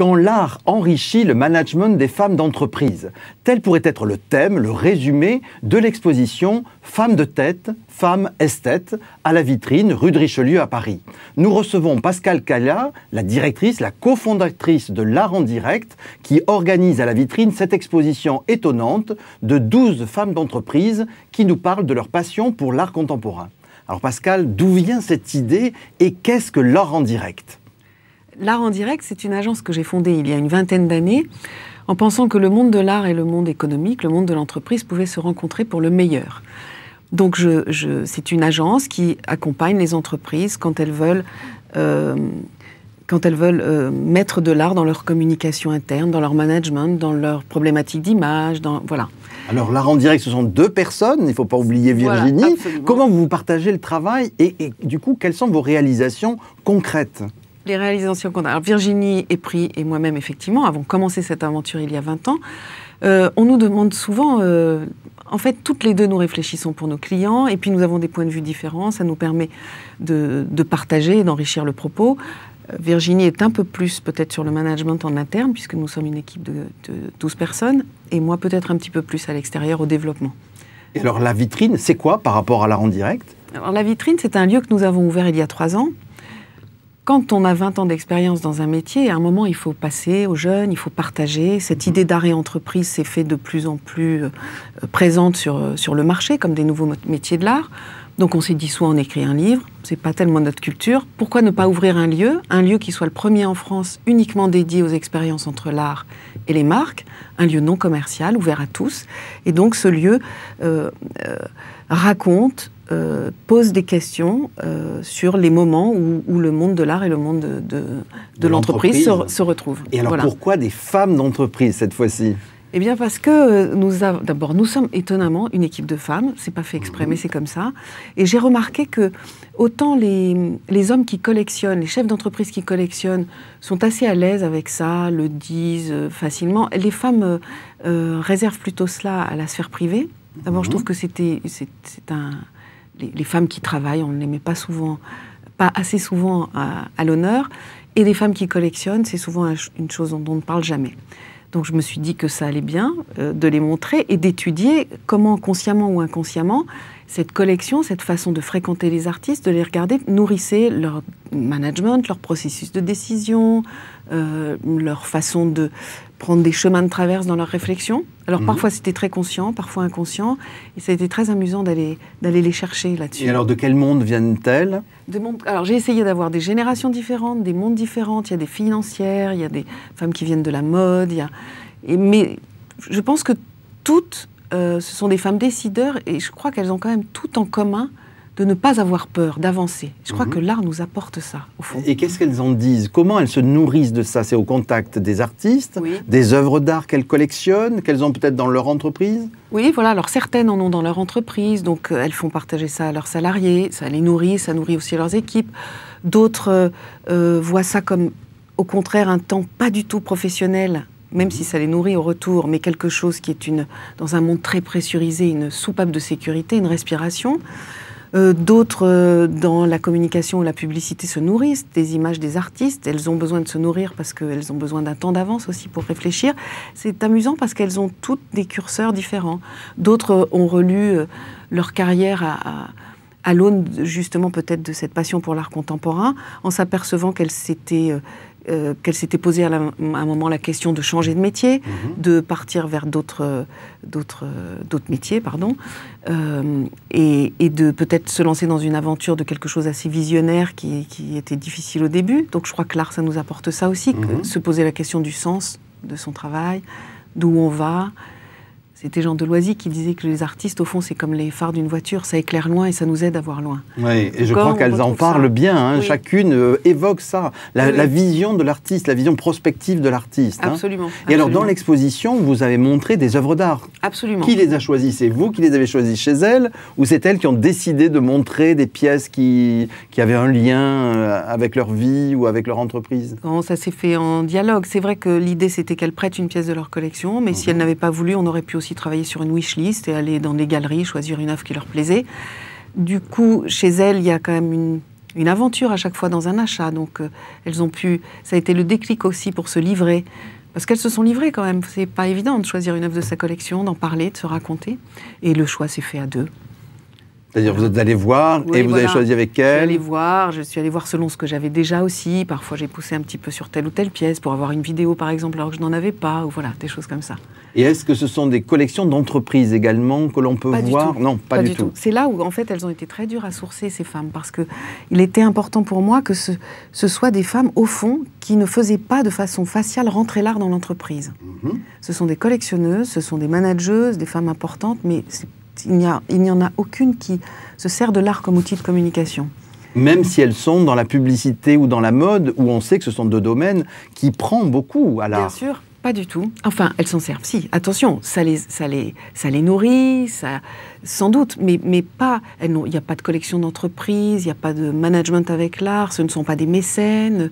quand l'art enrichit le management des femmes d'entreprise. Tel pourrait être le thème, le résumé de l'exposition Femmes de tête, femmes esthètes à la vitrine rue de Richelieu à Paris. Nous recevons Pascal Calla, la directrice, la cofondatrice de l'art en direct, qui organise à la vitrine cette exposition étonnante de 12 femmes d'entreprise qui nous parlent de leur passion pour l'art contemporain. Alors Pascal, d'où vient cette idée et qu'est-ce que l'art en direct L'Art en Direct, c'est une agence que j'ai fondée il y a une vingtaine d'années en pensant que le monde de l'art et le monde économique, le monde de l'entreprise pouvaient se rencontrer pour le meilleur. Donc c'est une agence qui accompagne les entreprises quand elles veulent, euh, quand elles veulent euh, mettre de l'art dans leur communication interne, dans leur management, dans leurs problématiques d'image, voilà. Alors l'art en direct, ce sont deux personnes, il ne faut pas oublier Virginie. Comment vous partagez le travail et du coup, quelles sont vos réalisations concrètes les réalisations qu'on a. Alors Virginie Epris et moi-même, effectivement, avons commencé cette aventure il y a 20 ans. Euh, on nous demande souvent, euh, en fait, toutes les deux, nous réfléchissons pour nos clients, et puis nous avons des points de vue différents, ça nous permet de, partager et d'enrichir le propos. Euh, Virginie est un peu plus peut-être sur le management en interne, puisque nous sommes une équipe de, 12 personnes, et moi peut-être un petit peu plus à l'extérieur au développement. Et alors la vitrine, c'est quoi par rapport à la rend directe Alors la vitrine, c'est un lieu que nous avons ouvert il y a trois ans, quand on a 20 ans d'expérience dans un métier, à un moment, il faut passer aux jeunes, il faut partager. Cette mhm. idée d'arrêt entreprise s'est fait de plus en plus euh, présente sur, euh, sur le marché, comme des nouveaux métiers de l'art. Donc on s'est dit, soit on écrit un livre, c'est pas tellement notre culture. Pourquoi ne pas ouvrir un lieu, un lieu qui soit le premier en France uniquement dédié aux expériences entre l'art et les marques, un lieu non commercial, ouvert à tous. Et donc ce lieu euh, raconte, euh, pose des questions euh, sur les moments où, le monde de l'art et le monde de, de, l'entreprise se, retrouvent. Et alors pourquoi des femmes d'entreprise cette fois-ci eh bien, parce que euh, nous avons. D'abord, nous sommes étonnamment une équipe de femmes. C'est pas fait exprès, mhm. mais c'est comme ça. Et j'ai remarqué que autant les, les, hommes qui collectionnent, les chefs d'entreprise qui collectionnent, sont assez à l'aise avec ça, le disent facilement. Les femmes réservent plutôt cela à la sphère privée. D'abord, je mhm. trouve que c'était c'est un les, femmes qui travaillent, on ne les met pas souvent, pas assez souvent euh, à, l'honneur. Et les femmes qui collectionnent, c'est souvent une chose dont on ne parle jamais. Donc je me suis dit que ça allait bien euh, de les montrer et d'étudier comment, consciemment ou inconsciemment, cette collection, cette façon de fréquenter les artistes, de les regarder, nourrissait leur management, leur processus de décision, euh, leur façon de prendre des chemins de traverse dans leur réflexion. Alors mhm. parfois c'était très conscient, parfois inconscient, et ça a été très amusant d'aller les chercher là-dessus. Et alors de quel monde viennent-elles Alors j'ai essayé d'avoir des générations différentes, des mondes différents, il y a des financières, il y a des femmes qui viennent de la mode, et, mais je pense que toutes euh, ce sont des femmes décideurs et je crois qu'elles ont quand même tout en commun de ne pas avoir peur, d'avancer. Je crois mhm. que l'art nous apporte ça, au fond. Et qu'est-ce qu'elles en disent Comment elles se nourrissent de ça C'est au contact des artistes, des œuvres d'art qu'elles collectionnent, qu'elles ont peut-être dans leur entreprise Oui, voilà. Alors certaines en ont dans leur entreprise, donc euh, elles font partager ça à leurs salariés, ça les nourrit, ça nourrit aussi leurs équipes. D'autres euh, voient ça comme, au contraire, un temps pas du tout professionnel même si ça les nourrit au retour, mais quelque chose qui est une, dans un monde très pressurisé, une soupape de sécurité, une respiration. Euh, d'autres, euh, dans la communication ou la publicité, se nourrissent des images des artistes. Elles ont besoin de se nourrir parce qu'elles ont besoin d'un temps d'avance aussi pour réfléchir. C'est amusant parce qu'elles ont toutes des curseurs différents. D'autres euh, ont relu leur carrière à, l'aune justement peut-être de cette passion pour l'art contemporain, en s'apercevant qu'elle s'était euh, qu'elle s'était posée à, un moment la question de changer de métier, mhm. de partir vers d'autres, métiers, pardon, euh, et, de peut-être se lancer dans une aventure de quelque chose assez visionnaire qui, était difficile au début. Donc je crois que l'art, ça nous apporte ça aussi, mhm. se poser la question du sens de son travail, d'où on va, c'était Jean Deloisy qui disait que les artistes, au fond, c'est comme les phares d'une voiture, ça éclaire loin et ça nous aide à voir loin. Oui, et je crois qu'elles en parlent bien. Hein. Chacune euh, évoque ça, la, vision de l'artiste, la vision prospective de l'artiste. Hein. Absolument, Et alors, dans l'exposition, vous avez montré des œuvres d'art. Absolument. Qui les a choisies C'est vous qui les avez choisies chez elles Ou c'est elles qui ont décidé de montrer des pièces qui, qui avaient un lien euh, avec leur vie ou avec leur entreprise Non, ça s'est fait en dialogue. C'est vrai que l'idée, c'était qu'elles prêtent une pièce de leur collection, mais si mhm. elles n'avaient pas voulu, on aurait pu aussi travailler sur une wish list et aller dans des galeries, choisir une œuvre qui leur plaisait. Du coup, chez elles, il y a quand même une, aventure à chaque fois dans un achat. Donc, euh, elles ont pu. Ça a été le déclic aussi pour se livrer. Parce qu'elles se sont livrées quand même. C'est pas évident de choisir une œuvre de sa collection, d'en parler, de se raconter. Et le choix s'est fait à deux. C'est-à-dire vous êtes allé voir et vous avez choisi avec elle. Je suis allée voir, je suis allé voir selon ce que j'avais déjà aussi. Parfois j'ai poussé un petit peu sur telle ou telle pièce pour avoir une vidéo par exemple alors que je n'en avais pas, ou voilà, des choses comme ça. Et est-ce que ce sont des collections d'entreprises également que l'on peut voir Non, pas, du, tout. C'est là où en fait elles ont été très dures à sourcer ces femmes parce qu'il était important pour moi que ce, ce soit des femmes au fond qui ne faisaient pas de façon faciale rentrer l'art dans l'entreprise. Mhm. Ce sont des collectionneuses, ce sont des manageuses, des femmes importantes, mais c'est il n'y, en a aucune qui se sert de l'art comme outil de communication. Même si elles sont dans la publicité ou dans la mode, où on sait que ce sont deux domaines qui prennent beaucoup à l'art. Bien sûr, pas du tout. Enfin, elles s'en servent, si. Attention, ça les, nourrit, sans doute, mais, mais pas. Il n'y a pas de collection d'entreprises, il n'y a pas de management avec l'art, ce ne sont pas des mécènes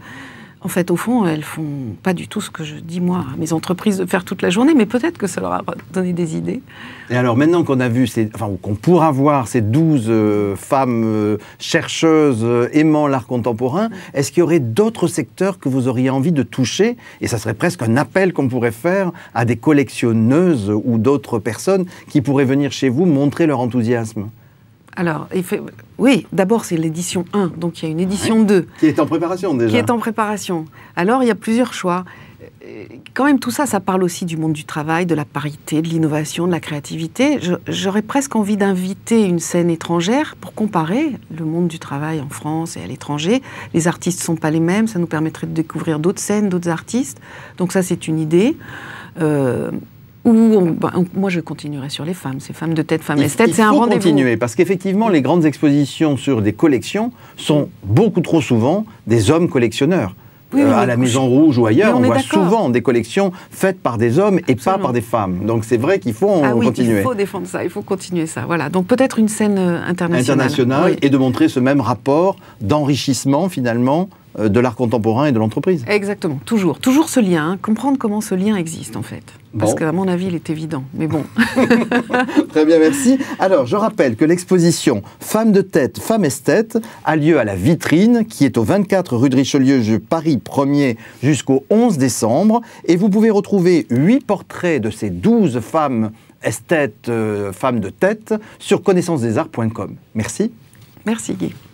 en fait, au fond, elles font pas du tout ce que je dis moi à mes entreprises de faire toute la journée, mais peut-être que ça leur a donné des idées. Et alors maintenant qu'on a vu, enfin qu'on pourra voir ces douze euh, femmes euh, chercheuses euh, aimant l'art contemporain, est-ce qu'il y aurait d'autres secteurs que vous auriez envie de toucher Et ça serait presque un appel qu'on pourrait faire à des collectionneuses ou d'autres personnes qui pourraient venir chez vous montrer leur enthousiasme. Alors, oui, d'abord c'est l'édition 1, donc il y a une édition 2. Qui est en préparation déjà. Qui est en préparation. Alors il y a plusieurs choix. Euh, quand même, tout ça, ça parle aussi du monde du travail, de la parité, de l'innovation, de la créativité. J'aurais presque envie d'inviter une scène étrangère pour comparer le monde du travail en France et à l'étranger. Les artistes ne sont pas les mêmes, ça nous permettrait de découvrir d'autres scènes, d'autres artistes. Donc ça, c'est une idée. Euh, bah, moi je continuerai sur les femmes, ces femmes de tête, femmes esthètes, c'est un rendez continuer, parce qu'effectivement, les grandes expositions sur des collections sont beaucoup trop souvent des hommes collectionneurs. Euh, à la Maison Rouge ou ailleurs, on, voit souvent des collections faites par des hommes et pas par des femmes. Donc c'est vrai qu'il faut ah continuer. Il faut défendre ça, il faut continuer ça. Voilà. Donc peut-être une scène euh, internationale. Internationale et de montrer ce même rapport d'enrichissement finalement euh, de l'art contemporain et de l'entreprise. Exactement, toujours. Toujours ce lien, hein. comprendre comment ce lien existe en fait. Parce que, qu'à mon avis, il est évident, mais bon. Très bien, merci. Alors, je rappelle que l'exposition Femmes de tête, Femmes esthètes a lieu à la Vitrine, qui est au 24 rue de Richelieu, Paris 1er, jusqu'au 11 décembre. Et vous pouvez retrouver huit portraits de ces 12 femmes esthètes, euh, femmes de tête, sur connaissancesdesarts.com. Merci. Merci, Guy.